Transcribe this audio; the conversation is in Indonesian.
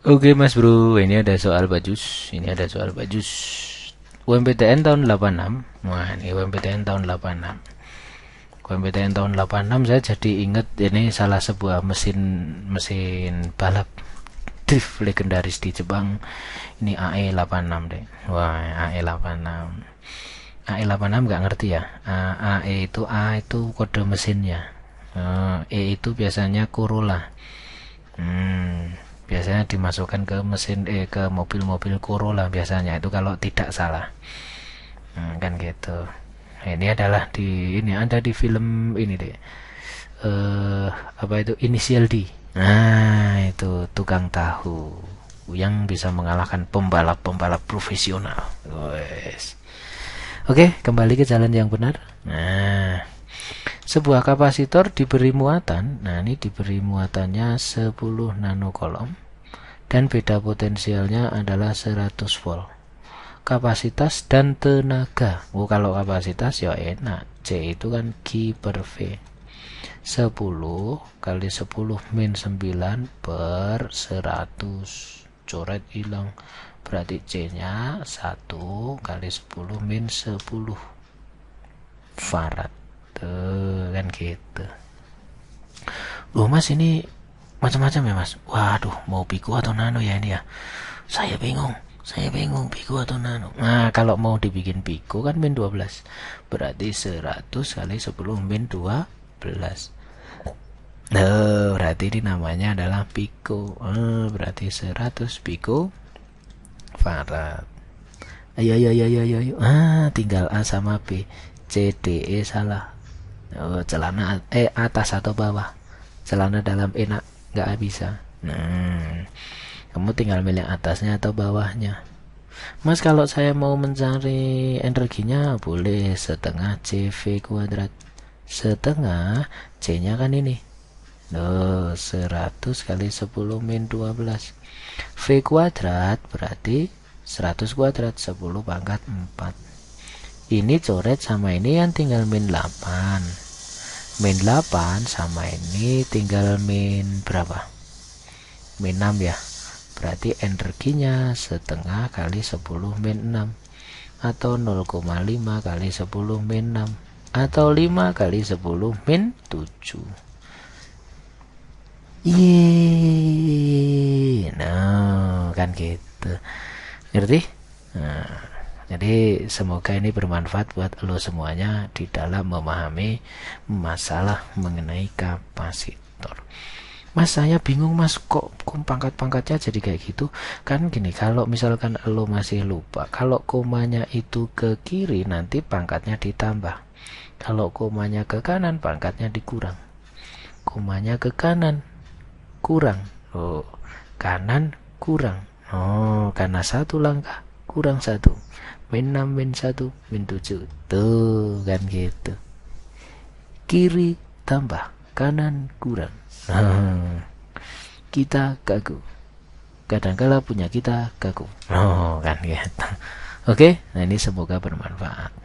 Oke mas bro, ini ada soal bajus, ini ada soal bajus UMPTN tahun 86 Wah ini UMPTN tahun 86 UMPTN tahun 86 saya jadi ingat ini salah sebuah mesin mesin balap drift legendaris di Jepang Ini AE86 deh Wah AE86 AE86 nggak ngerti ya AE itu A itu kode mesinnya eh, E itu biasanya Corolla Hmm biasanya dimasukkan ke mesin eh ke mobil-mobil Corolla biasanya itu kalau tidak salah hmm, kan gitu nah, ini adalah di ini ada di film ini deh eh apa itu inisial D nah itu tukang tahu yang bisa mengalahkan pembalap-pembalap profesional yes. oke kembali ke jalan yang benar nah sebuah kapasitor diberi muatan nah ini diberi muatannya 10 nanokolom dan beda potensialnya adalah 100 volt kapasitas dan tenaga oh, kalau kapasitas ya enak C itu kan G per V 10 kali 10 min 9 per 100 coret hilang berarti C nya 1 kali 10 min 10 farad tuh kan gitu loh mas ini macam-macam ya mas waduh mau piku atau nano ya ini ya saya bingung saya bingung piku atau nano nah kalau mau dibikin piku kan min 12 berarti 100 kali 10 min 12 Nah, eh, berarti ini namanya adalah pico. Oh, eh, berarti 100 pico farad. Ayo, ayo, ayo, ayo, ayo. Ah, tinggal A sama B. C, D, E salah. Oh, celana eh atas atau bawah. Celana dalam enak nggak bisa nah kamu tinggal milih atasnya atau bawahnya Mas kalau saya mau mencari energinya boleh setengah CV kuadrat setengah C nya kan ini Loh, 100 kali 10 min 12 V kuadrat berarti 100 kuadrat 10 pangkat 4 ini coret sama ini yang tinggal min 8 min 8 sama ini tinggal min berapa min 6 ya berarti energinya setengah kali 10 min 6 atau 0,5 kali 10 min 6 atau 5 kali 10 min 7 Yeay, nah no, kan gitu ngerti nah jadi semoga ini bermanfaat buat lo semuanya di dalam memahami masalah mengenai kapasitor. Mas saya bingung mas kok pangkat-pangkatnya jadi kayak gitu Kan gini kalau misalkan lo masih lupa Kalau komanya itu ke kiri nanti pangkatnya ditambah Kalau komanya ke kanan pangkatnya dikurang Komanya ke kanan kurang Oh kanan kurang Oh karena satu langkah kurang satu min enam, min satu, min tujuh, tuh kan gitu kiri tambah kanan kurang kita kaku kadang kadangkala punya kita kaku oh kan gitu oke nah ini semoga bermanfaat